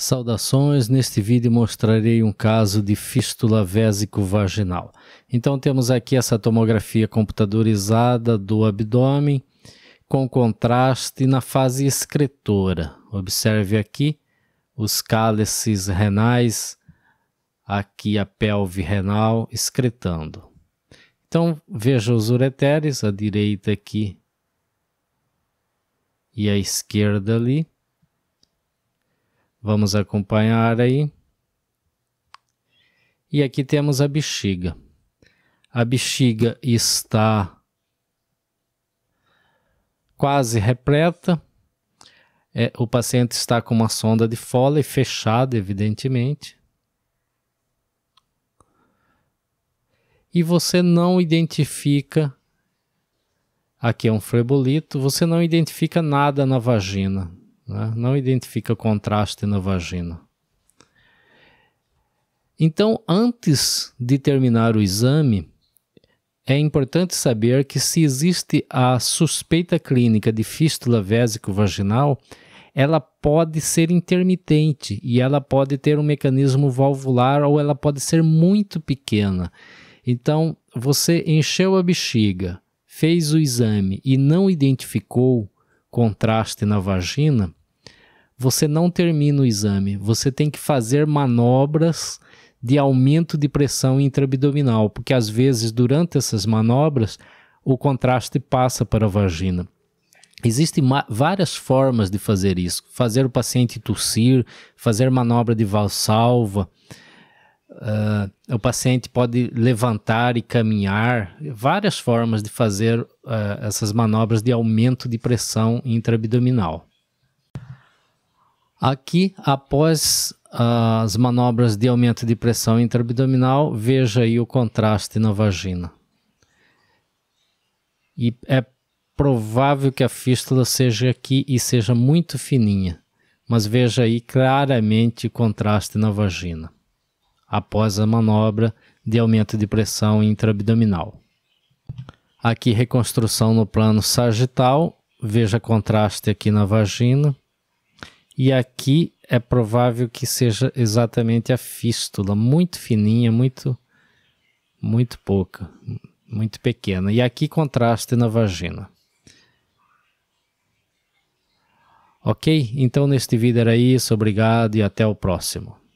Saudações, neste vídeo mostrarei um caso de fístula vésico-vaginal. Então temos aqui essa tomografia computadorizada do abdômen com contraste na fase excretora. Observe aqui os cálices renais, aqui a pelve renal excretando. Então veja os ureteres, à direita aqui e à esquerda ali Vamos acompanhar aí. E aqui temos a bexiga. A bexiga está quase repleta. É, o paciente está com uma sonda de Foley fechada, evidentemente. E você não identifica. Aqui é um frebolito. Você não identifica nada na vagina né? não identifica contraste na vagina. Então, antes de terminar o exame, é importante saber que se existe a suspeita clínica de fístula vésico-vaginal, ela pode ser intermitente e ela pode ter um mecanismo valvular ou ela pode ser muito pequena. Então, você encheu a bexiga, fez o exame e não identificou, contraste na vagina, você não termina o exame. Você tem que fazer manobras de aumento de pressão intraabdominal, porque às vezes durante essas manobras o contraste passa para a vagina. Existem várias formas de fazer isso: fazer o paciente tossir, fazer manobra de valsalva uh, o paciente pode levantar e caminhar, várias formas de fazer uh, essas manobras de aumento de pressão intraabdominal. Aqui, após uh, as manobras de aumento de pressão intraabdominal, veja aí o contraste na vagina. E é provável que a fístula seja aqui e seja muito fininha, mas veja aí claramente o contraste na vagina após a manobra de aumento de pressão intraabdominal. Aqui reconstrução no plano sagital, veja contraste aqui na vagina. E aqui é provável que seja exatamente a fístula, muito fininha, muito muito pouca, muito pequena. E aqui contraste na vagina. Ok? Então neste vídeo era isso, obrigado e até o próximo.